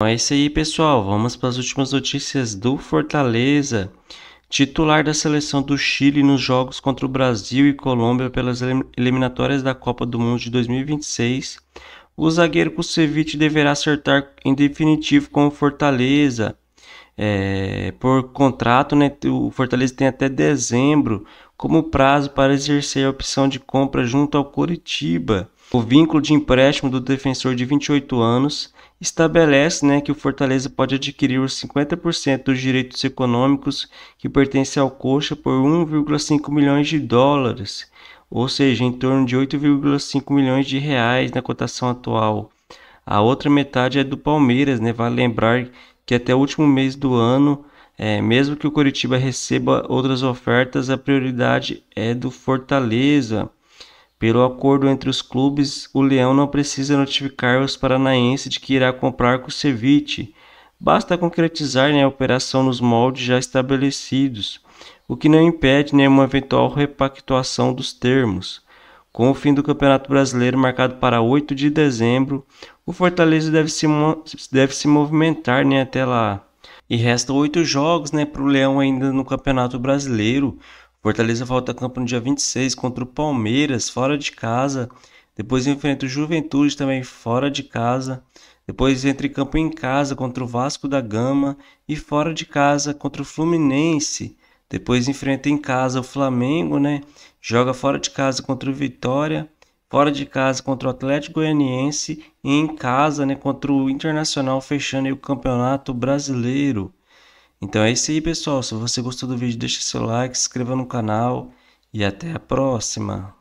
Então é isso aí, pessoal. Vamos para as últimas notícias do Fortaleza. Titular da seleção do Chile nos jogos contra o Brasil e Colômbia pelas eliminatórias da Copa do Mundo de 2026, o zagueiro Kusevich deverá acertar em definitivo com o Fortaleza. É, por contrato, né, o Fortaleza tem até dezembro como prazo para exercer a opção de compra junto ao Coritiba. O vínculo de empréstimo do defensor de 28 anos estabelece né, que o Fortaleza pode adquirir os 50% dos direitos econômicos que pertencem ao Coxa por 1,5 milhões de dólares, ou seja, em torno de 8,5 milhões de reais na cotação atual. A outra metade é do Palmeiras, né? Vale lembrar que até o último mês do ano, é, mesmo que o Coritiba receba outras ofertas, a prioridade é do Fortaleza. Pelo acordo entre os clubes, o Leão não precisa notificar os paranaenses de que irá comprar com o Ceviche. Basta concretizar né, a operação nos moldes já estabelecidos, o que não impede nenhuma né, uma eventual repactuação dos termos. Com o fim do Campeonato Brasileiro, marcado para 8 de dezembro, o Fortaleza deve se, deve se movimentar né, até lá. E resta oito jogos né, para o Leão ainda no Campeonato Brasileiro. Fortaleza volta a campo no dia 26 contra o Palmeiras, fora de casa. Depois enfrenta o Juventude também fora de casa. Depois entra em campo em casa contra o Vasco da Gama e fora de casa contra o Fluminense. Depois enfrenta em casa o Flamengo, né? Joga fora de casa contra o Vitória, fora de casa contra o Atlético Goianiense e em casa, né, contra o Internacional, fechando o Campeonato Brasileiro. Então é isso aí, pessoal. Se você gostou do vídeo, deixa seu like, se inscreva no canal e até a próxima.